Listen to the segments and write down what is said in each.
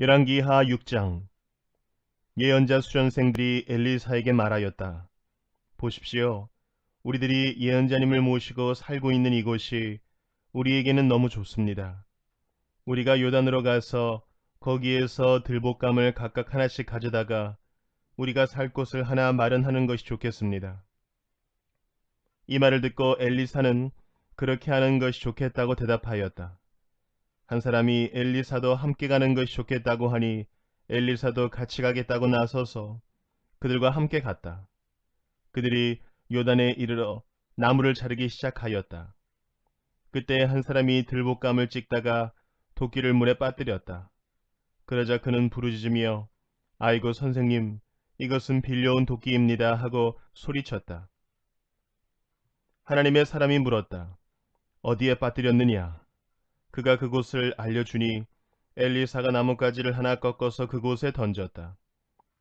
열왕기하 6장 예언자 수련생들이 엘리사에게 말하였다. 보십시오. 우리들이 예언자님을 모시고 살고 있는 이곳이 우리에게는 너무 좋습니다. 우리가 요단으로 가서 거기에서 들복감을 각각 하나씩 가져다가 우리가 살 곳을 하나 마련하는 것이 좋겠습니다. 이 말을 듣고 엘리사는 그렇게 하는 것이 좋겠다고 대답하였다. 한 사람이 엘리사도 함께 가는 것이 좋겠다고 하니 엘리사도 같이 가겠다고 나서서 그들과 함께 갔다. 그들이 요단에 이르러 나무를 자르기 시작하였다. 그때 한 사람이 들보감을 찍다가 도끼를 물에 빠뜨렸다. 그러자 그는 부르짖으며 아이고 선생님 이것은 빌려온 도끼입니다 하고 소리쳤다. 하나님의 사람이 물었다. 어디에 빠뜨렸느냐? 그가 그곳을 알려주니 엘리사가 나뭇가지를 하나 꺾어서 그곳에 던졌다.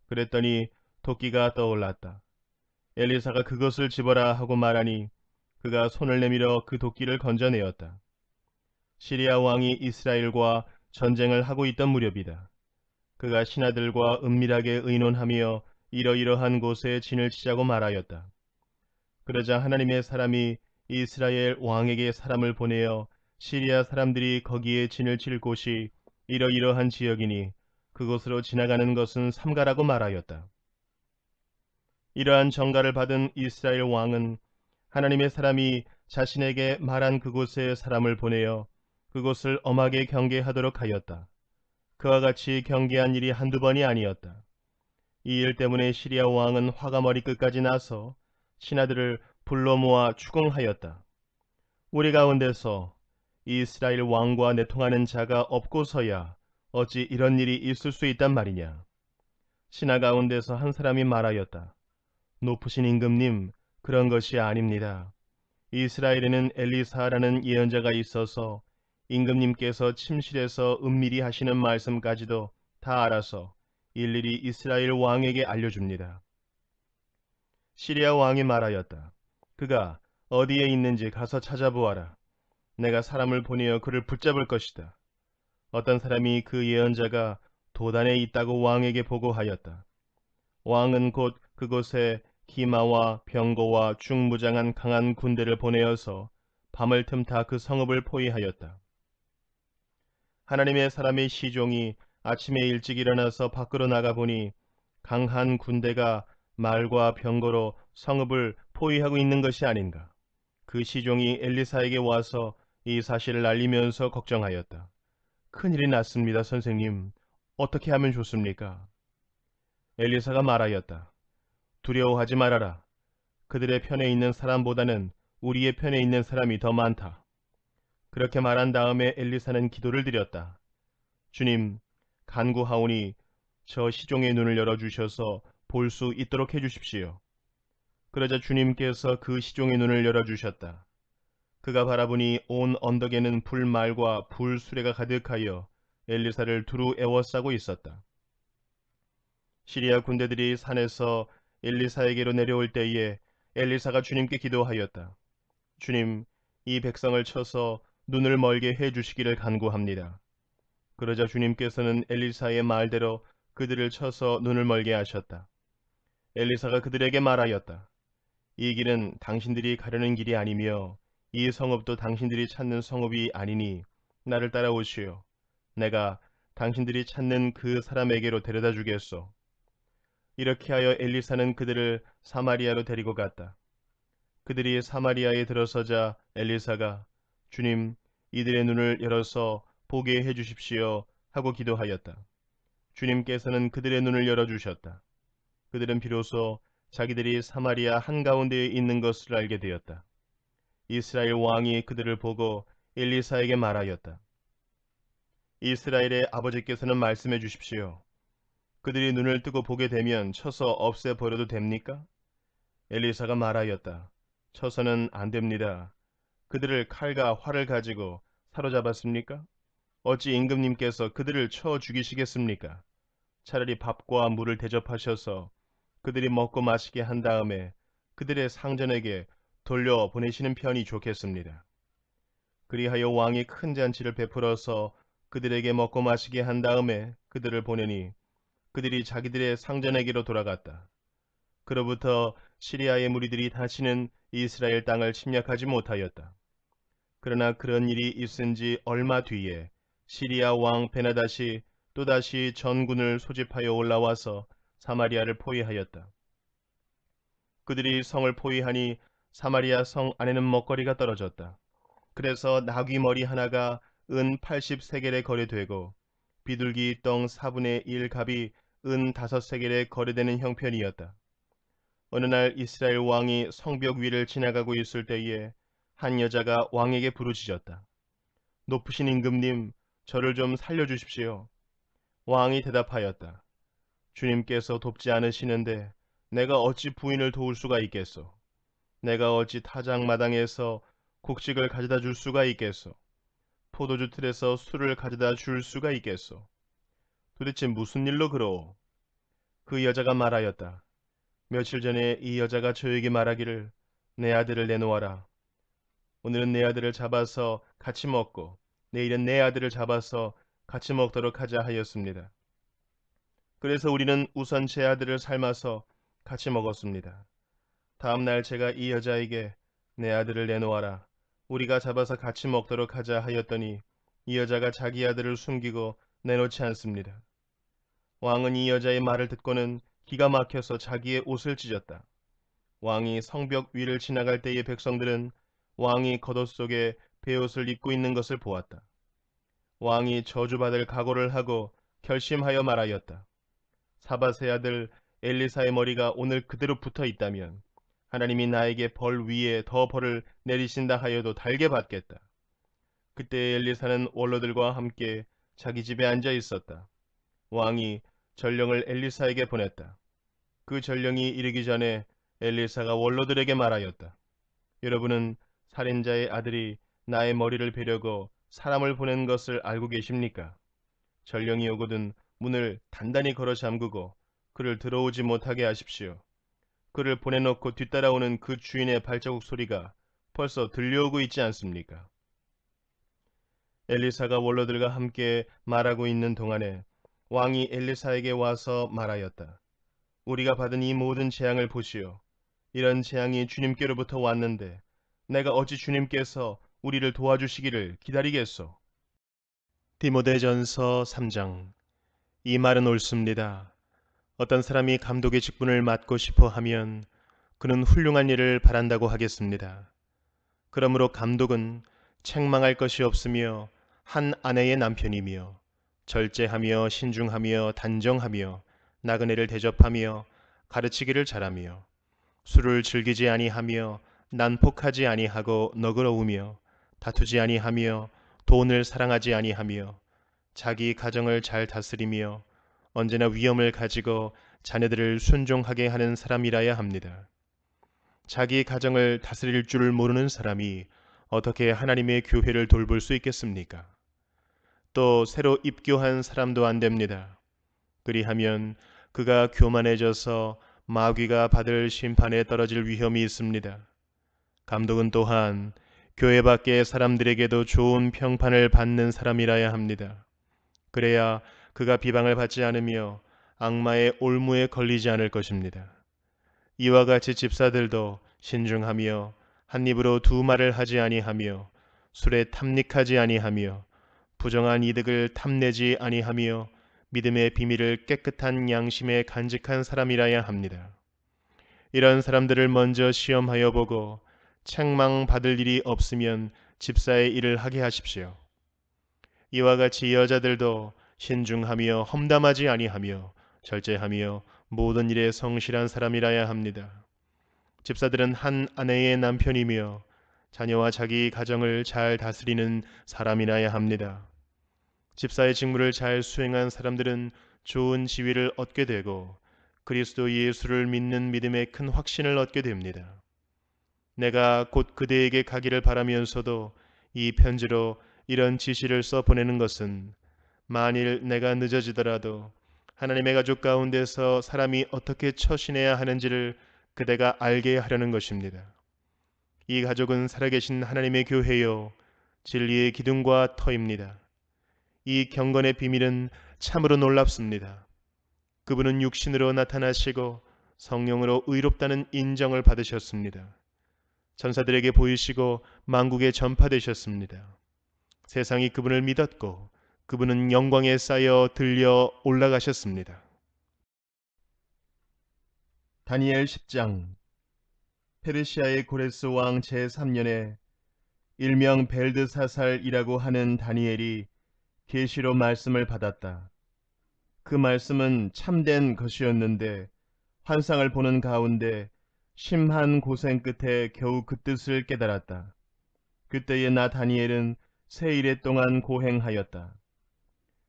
그랬더니 토끼가 떠올랐다. 엘리사가 그것을 집어라 하고 말하니 그가 손을 내밀어 그 도끼를 건져내었다. 시리아 왕이 이스라엘과 전쟁을 하고 있던 무렵이다. 그가 신하들과 은밀하게 의논하며 이러이러한 곳에 진을 치자고 말하였다. 그러자 하나님의 사람이 이스라엘 왕에게 사람을 보내어 시리아 사람들이 거기에 진을 칠 곳이 이러이러한 지역이니 그곳으로 지나가는 것은 삼가라고 말하였다. 이러한 정가를 받은 이스라엘 왕은 하나님의 사람이 자신에게 말한 그곳에 사람을 보내어 그곳을 엄하게 경계하도록 하였다. 그와 같이 경계한 일이 한두 번이 아니었다. 이 일 때문에 시리아 왕은 화가 머리끝까지 나서 신하들을 불러 모아 추궁하였다. 우리 가운데서 이스라엘 왕과 내통하는 자가 없고서야 어찌 이런 일이 있을 수 있단 말이냐. 신하 가운데서 한 사람이 말하였다. 높으신 임금님, 그런 것이 아닙니다. 이스라엘에는 엘리사라는 예언자가 있어서 임금님께서 침실에서 은밀히 하시는 말씀까지도 다 알아서 일일이 이스라엘 왕에게 알려줍니다. 시리아 왕이 말하였다. 그가 어디에 있는지 가서 찾아보아라. 내가 사람을 보내어 그를 붙잡을 것이다. 어떤 사람이 그 예언자가 도단에 있다고 왕에게 보고하였다. 왕은 곧 그곳에 기마와 병거와 중무장한 강한 군대를 보내어서 밤을 틈타 그 성읍을 포위하였다. 하나님의 사람의 시종이 아침에 일찍 일어나서 밖으로 나가보니 강한 군대가 말과 병거로 성읍을 포위하고 있는 것이 아닌가. 그 시종이 엘리사에게 와서 이 사실을 알리면서 걱정하였다. 큰일이 났습니다, 선생님. 어떻게 하면 좋습니까? 엘리사가 말하였다. 두려워하지 말아라. 그들의 편에 있는 사람보다는 우리의 편에 있는 사람이 더 많다. 그렇게 말한 다음에 엘리사는 기도를 드렸다. 주님, 간구하오니 저 시종의 눈을 열어주셔서 볼 수 있도록 해주십시오. 그러자 주님께서 그 시종의 눈을 열어주셨다. 그가 바라보니 온 언덕에는 불말과 불수레가 가득하여 엘리사를 두루 애워싸고 있었다. 시리아 군대들이 산에서 엘리사에게로 내려올 때에 엘리사가 주님께 기도하였다. 주님, 이 백성을 쳐서 눈을 멀게 해 주시기를 간구합니다. 그러자 주님께서는 엘리사의 말대로 그들을 쳐서 눈을 멀게 하셨다. 엘리사가 그들에게 말하였다. 이 길은 당신들이 가려는 길이 아니며 이 성읍도 당신들이 찾는 성읍이 아니니 나를 따라오시오. 내가 당신들이 찾는 그 사람에게로 데려다 주겠소. 이렇게 하여 엘리사는 그들을 사마리아로 데리고 갔다. 그들이 사마리아에 들어서자 엘리사가 주님 이들의 눈을 열어서 보게 해 주십시오 하고 기도하였다. 주님께서는 그들의 눈을 열어 주셨다. 그들은 비로소 자기들이 사마리아 한가운데에 있는 것을 알게 되었다. 이스라엘 왕이 그들을 보고 엘리사에게 말하였다. 이스라엘의 아버지께서는 말씀해 주십시오. 그들이 눈을 뜨고 보게 되면 쳐서 없애버려도 됩니까? 엘리사가 말하였다. 쳐서는 안 됩니다. 그들을 칼과 활을 가지고 사로잡았습니까? 어찌 임금님께서 그들을 쳐 죽이시겠습니까? 차라리 밥과 물을 대접하셔서 그들이 먹고 마시게 한 다음에 그들의 상전에게 돌려 보내시는 편이 좋겠습니다. 그리하여 왕이 큰 잔치를 베풀어서 그들에게 먹고 마시게 한 다음에 그들을 보내니 그들이 자기들의 상전에게로 돌아갔다. 그로부터 시리아의 무리들이 다시는 이스라엘 땅을 침략하지 못하였다. 그러나 그런 일이 있은 지 얼마 뒤에 시리아 왕 베나다시 또다시 전군을 소집하여 올라와서 사마리아를 포위하였다. 그들이 성을 포위하니 사마리아 성 안에는 먹거리가 떨어졌다. 그래서 나귀 머리 하나가 은8 0세겔에 거래되고 비둘기 덩 4분의 1 값이 은 5세겔에 거래되는 형편이었다. 어느 날 이스라엘 왕이 성벽 위를 지나가고 있을 때에 한 여자가 왕에게 부르짖었다. 높으신 임금님, 저를 좀 살려주십시오. 왕이 대답하였다. 주님께서 돕지 않으시는데 내가 어찌 부인을 도울 수가 있겠소. 내가 어찌 타작 마당에서 곡식을 가져다 줄 수가 있겠소? 포도주 틀에서 술을 가져다 줄 수가 있겠소? 도대체 무슨 일로 그러오? 그 여자가 말하였다. 며칠 전에 이 여자가 저에게 말하기를 내 아들을 내놓아라. 오늘은 내 아들을 잡아서 같이 먹고 내일은 내 아들을 잡아서 같이 먹도록 하자 하였습니다. 그래서 우리는 우선 제 아들을 삶아서 같이 먹었습니다. 다음날 제가 이 여자에게 내 아들을 내놓아라. 우리가 잡아서 같이 먹도록 하자 하였더니 이 여자가 자기 아들을 숨기고 내놓지 않습니다. 왕은 이 여자의 말을 듣고는 기가 막혀서 자기의 옷을 찢었다. 왕이 성벽 위를 지나갈 때의 백성들은 왕이 겉옷 속에 배옷을 입고 있는 것을 보았다. 왕이 저주받을 각오를 하고 결심하여 말하였다. 사바세 아들 엘리사의 머리가 오늘 그대로 붙어 있다면 하나님이 나에게 벌 위에 더 벌을 내리신다 하여도 달게 받겠다. 그때 엘리사는 원로들과 함께 자기 집에 앉아 있었다. 왕이 전령을 엘리사에게 보냈다. 그 전령이 이르기 전에 엘리사가 원로들에게 말하였다. 여러분은 살인자의 아들이 나의 머리를 베려고 사람을 보낸 것을 알고 계십니까? 전령이 오거든 문을 단단히 걸어 잠그고 그를 들어오지 못하게 하십시오. 그를 보내놓고 뒤따라오는 그 주인의 발자국 소리가 벌써 들려오고 있지 않습니까? 엘리사가 원로들과 함께 말하고 있는 동안에 왕이 엘리사에게 와서 말하였다. 우리가 받은 이 모든 재앙을 보시오. 이런 재앙이 주님께로부터 왔는데 내가 어찌 주님께서 우리를 도와주시기를 기다리겠소. 디모데전서 3장 이 말은 옳습니다. 어떤 사람이 감독의 직분을 맡고 싶어 하면 그는 훌륭한 일을 바란다고 하겠습니다. 그러므로 감독은 책망할 것이 없으며 한 아내의 남편이며 절제하며 신중하며 단정하며 나그네를 대접하며 가르치기를 잘하며 술을 즐기지 아니하며 난폭하지 아니하고 너그러우며 다투지 아니하며 돈을 사랑하지 아니하며 자기 가정을 잘 다스리며 언제나 위험을 가지고 자녀들을 순종하게 하는 사람이라야 합니다. 자기 가정을 다스릴 줄 모르는 사람이 어떻게 하나님의 교회를 돌볼 수 있겠습니까? 또 새로 입교한 사람도 안 됩니다. 그리하면 그가 교만해져서 마귀가 받을 심판에 떨어질 위험이 있습니다. 감독은 또한 교회 밖의 사람들에게도 좋은 평판을 받는 사람이라야 합니다. 그래야 그가 비방을 받지 않으며 악마의 올무에 걸리지 않을 것입니다. 이와 같이 집사들도 신중하며 한 입으로 두 말을 하지 아니하며 술에 탐닉하지 아니하며 부정한 이득을 탐내지 아니하며 믿음의 비밀을 깨끗한 양심에 간직한 사람이라야 합니다. 이런 사람들을 먼저 시험하여 보고 책망 받을 일이 없으면 집사의 일을 하게 하십시오. 이와 같이 여자들도 신중하며 험담하지 아니하며 절제하며 모든 일에 성실한 사람이라야 합니다. 집사들은 한 아내의 남편이며 자녀와 자기 가정을 잘 다스리는 사람이라야 합니다. 집사의 직무를 잘 수행한 사람들은 좋은 지위를 얻게 되고 그리스도 예수를 믿는 믿음에 큰 확신을 얻게 됩니다. 내가 곧 그대에게 가기를 바라면서도 이 편지로 이런 지시를 써 보내는 것은 만일 내가 늦어지더라도 하나님의 가족 가운데서 사람이 어떻게 처신해야 하는지를 그대가 알게 하려는 것입니다. 이 가족은 살아계신 하나님의 교회요 진리의 기둥과 터입니다. 이 경건의 비밀은 참으로 놀랍습니다. 그분은 육신으로 나타나시고 성령으로 의롭다는 인정을 받으셨습니다. 전사들에게 보이시고 만국에 전파되셨습니다. 세상이 그분을 믿었고 그분은 영광에 쌓여 들려 올라가셨습니다. 다니엘 10장 페르시아의 고레스 왕 제3년에 일명 벨드사살이라고 하는 다니엘이 계시로 말씀을 받았다. 그 말씀은 참된 것이었는데 환상을 보는 가운데 심한 고생 끝에 겨우 그 뜻을 깨달았다. 그때의 나 다니엘은 세 일에 동안 고행하였다.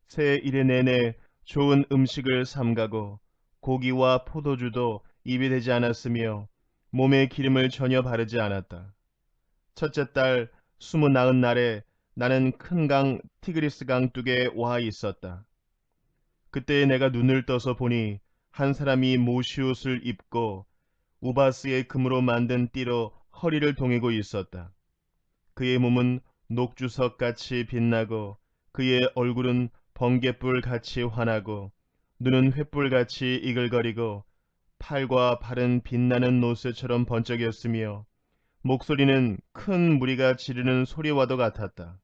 새일에 내내 좋은 음식을 삼가고 고기와 포도주도 입이되지 않았으며 몸에 기름을 전혀 바르지 않았다. 첫째 딸 스무나흔 날에 나는 큰 강 티그리스 강둑에와 있었다. 그때 내가 눈을 떠서 보니 한 사람이 모시옷을 입고 우바스의 금으로 만든 띠로 허리를 동이고 있었다. 그의 몸은 녹주석같이 빛나고 그의 얼굴은 번갯불같이 환하고 눈은 횃불같이 이글거리고 팔과 발은 빛나는 노쇠처럼 번쩍였으며 목소리는 큰 무리가 지르는 소리와도 같았다.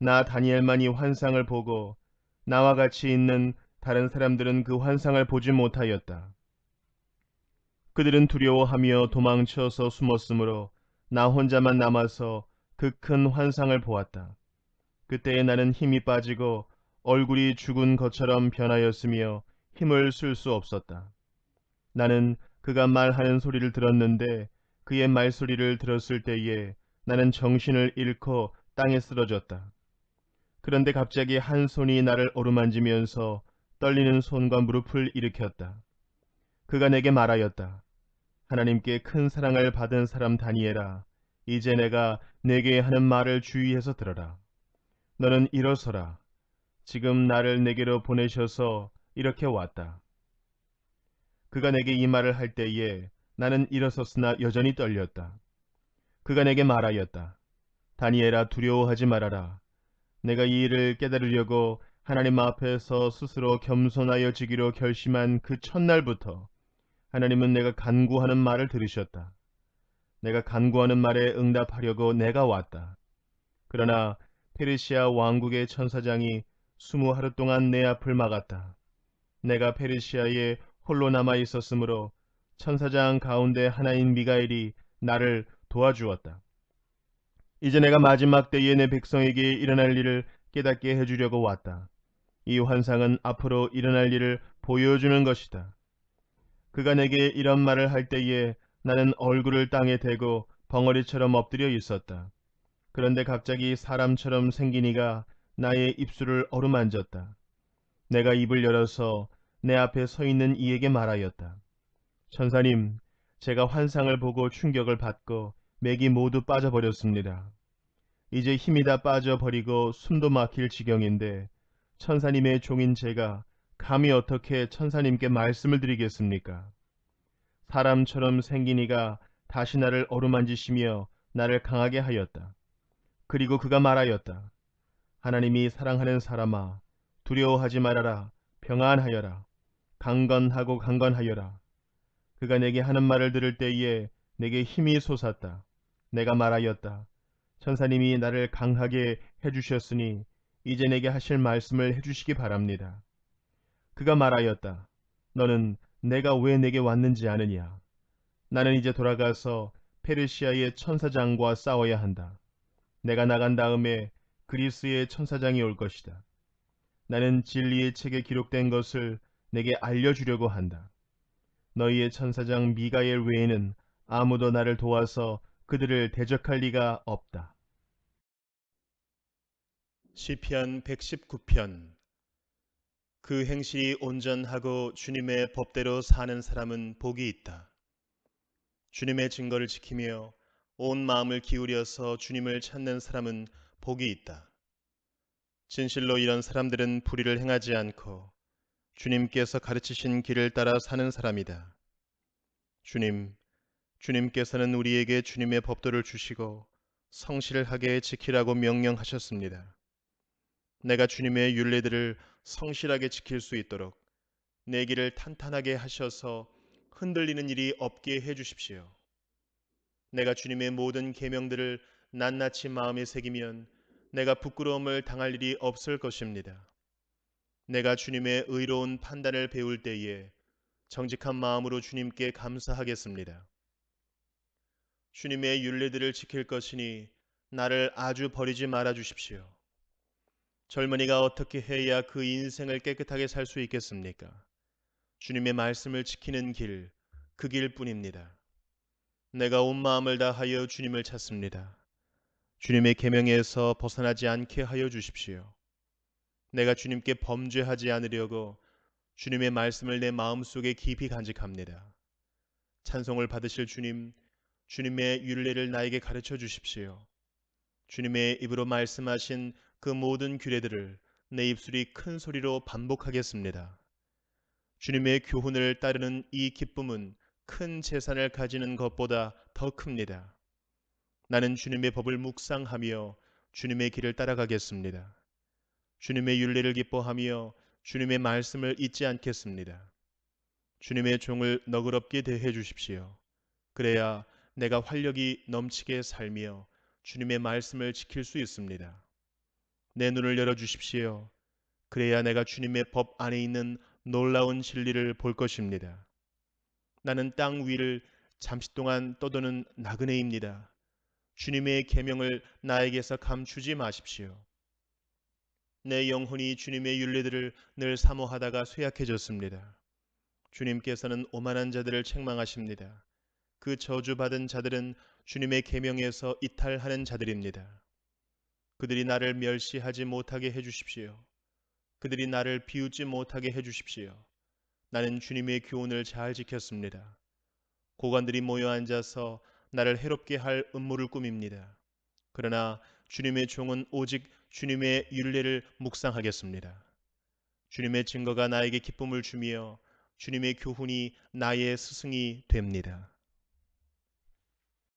나 다니엘만이 환상을 보고 나와 같이 있는 다른 사람들은 그 환상을 보지 못하였다. 그들은 두려워하며 도망쳐서 숨었으므로 나 혼자만 남아서 그 큰 환상을 보았다. 그때에 나는 힘이 빠지고 얼굴이 죽은 것처럼 변하였으며 힘을 쓸 수 없었다. 나는 그가 말하는 소리를 들었는데 그의 말소리를 들었을 때에 나는 정신을 잃고 땅에 쓰러졌다. 그런데 갑자기 한 손이 나를 어루만지면서 떨리는 손과 무릎을 일으켰다. 그가 내게 말하였다. 하나님께 큰 사랑을 받은 사람 다니엘아, 이제 내가 내게 하는 말을 주의해서 들어라. 너는 일어서라. 지금 나를 내게로 보내셔서 이렇게 왔다. 그가 내게 이 말을 할 때에 나는 일어섰으나 여전히 떨렸다. 그가 내게 말하였다. 다니엘아 두려워하지 말아라. 내가 이 일을 깨달으려고 하나님 앞에서 스스로 겸손하여 지기로 결심한 그 첫날부터 하나님은 내가 간구하는 말을 들으셨다. 내가 간구하는 말에 응답하려고 내가 왔다. 그러나 페르시아 왕국의 천사장이 스무 하루 동안 내 앞을 막았다. 내가 페르시아에 홀로 남아 있었으므로 천사장 가운데 하나인 미가엘이 나를 도와주었다. 이제 내가 마지막 때에 내 백성에게 일어날 일을 깨닫게 해주려고 왔다. 이 환상은 앞으로 일어날 일을 보여주는 것이다. 그가 내게 이런 말을 할 때에 나는 얼굴을 땅에 대고 벙어리처럼 엎드려 있었다. 그런데 갑자기 사람처럼 생긴 이가 나의 입술을 어루만졌다. 내가 입을 열어서 내 앞에 서 있는 이에게 말하였다. 천사님, 제가 환상을 보고 충격을 받고 맥이 모두 빠져버렸습니다. 이제 힘이 다 빠져버리고 숨도 막힐 지경인데 천사님의 종인 제가 감히 어떻게 천사님께 말씀을 드리겠습니까? 사람처럼 생긴 이가 다시 나를 어루만지시며 나를 강하게 하였다. 그리고 그가 말하였다. 하나님이 사랑하는 사람아 두려워하지 말아라 평안하여라 강건하고 강건하여라 그가 내게 하는 말을 들을 때에 내게 힘이 솟았다. 내가 말하였다. 천사님이 나를 강하게 해주셨으니 이제 내게 하실 말씀을 해주시기 바랍니다. 그가 말하였다. 너는 내가 왜 내게 왔는지 아느냐. 나는 이제 돌아가서 페르시아의 천사장과 싸워야 한다. 내가 나간 다음에 그리스의 천사장이 올 것이다. 나는 진리의 책에 기록된 것을 내게 알려주려고 한다. 너희의 천사장 미가엘 외에는 아무도 나를 도와서 그들을 대적할 리가 없다. 시편 119편 그 행실이 온전하고 주님의 법대로 사는 사람은 복이 있다. 주님의 증거를 지키며 온 마음을 기울여서 주님을 찾는 사람은 복이 있다. 진실로 이런 사람들은 불의를 행하지 않고 주님께서 가르치신 길을 따라 사는 사람이다. 주님, 주님께서는 우리에게 주님의 법도를 주시고 성실하게 지키라고 명령하셨습니다. 내가 주님의 윤례들을 성실하게 지킬 수 있도록 내 길을 탄탄하게 하셔서 흔들리는 일이 없게 해 주십시오. 내가 주님의 모든 계명들을 낱낱이 마음에 새기면 내가 부끄러움을 당할 일이 없을 것입니다. 내가 주님의 의로운 판단을 배울 때에 정직한 마음으로 주님께 감사하겠습니다. 주님의 윤례들을 지킬 것이니 나를 아주 버리지 말아 주십시오. 젊은이가 어떻게 해야 그 인생을 깨끗하게 살 수 있겠습니까? 주님의 말씀을 지키는 길, 그 길뿐입니다. 내가 온 마음을 다하여 주님을 찾습니다. 주님의 계명에서 벗어나지 않게 하여 주십시오. 내가 주님께 범죄하지 않으려고 주님의 말씀을 내 마음속에 깊이 간직합니다. 찬송을 받으실 주님, 주님의 윤례를 나에게 가르쳐 주십시오. 주님의 입으로 말씀하신 그 모든 규례들을 내 입술이 큰 소리로 반복하겠습니다. 주님의 교훈을 따르는 이 기쁨은 큰 재산을 가지는 것보다 더 큽니다. 나는 주님의 법을 묵상하며 주님의 길을 따라가겠습니다. 주님의 윤례를 기뻐하며 주님의 말씀을 잊지 않겠습니다. 주님의 종을 너그럽게 대해 주십시오. 그래야 내가 활력이 넘치게 살며 주님의 말씀을 지킬 수 있습니다. 내 눈을 열어 주십시오. 그래야 내가 주님의 법 안에 있는 놀라운 진리를 볼 것입니다. 나는 땅 위를 잠시 동안 떠도는 나그네입니다. 주님의 계명을 나에게서 감추지 마십시오. 내 영혼이 주님의 윤례들을 늘 사모하다가 쇠약해졌습니다. 주님께서는 오만한 자들을 책망하십니다. 그 저주받은 자들은 주님의 계명에서 이탈하는 자들입니다. 그들이 나를 멸시하지 못하게 해 주십시오. 그들이 나를 비웃지 못하게 해 주십시오. 나는 주님의 교훈을 잘 지켰습니다. 고관들이 모여 앉아서 나를 해롭게 할 음모를 꾸밉니다. 그러나 주님의 종은 오직 주님의 윤례를 묵상하겠습니다. 주님의 증거가 나에게 기쁨을 주며 주님의 교훈이 나의 스승이 됩니다.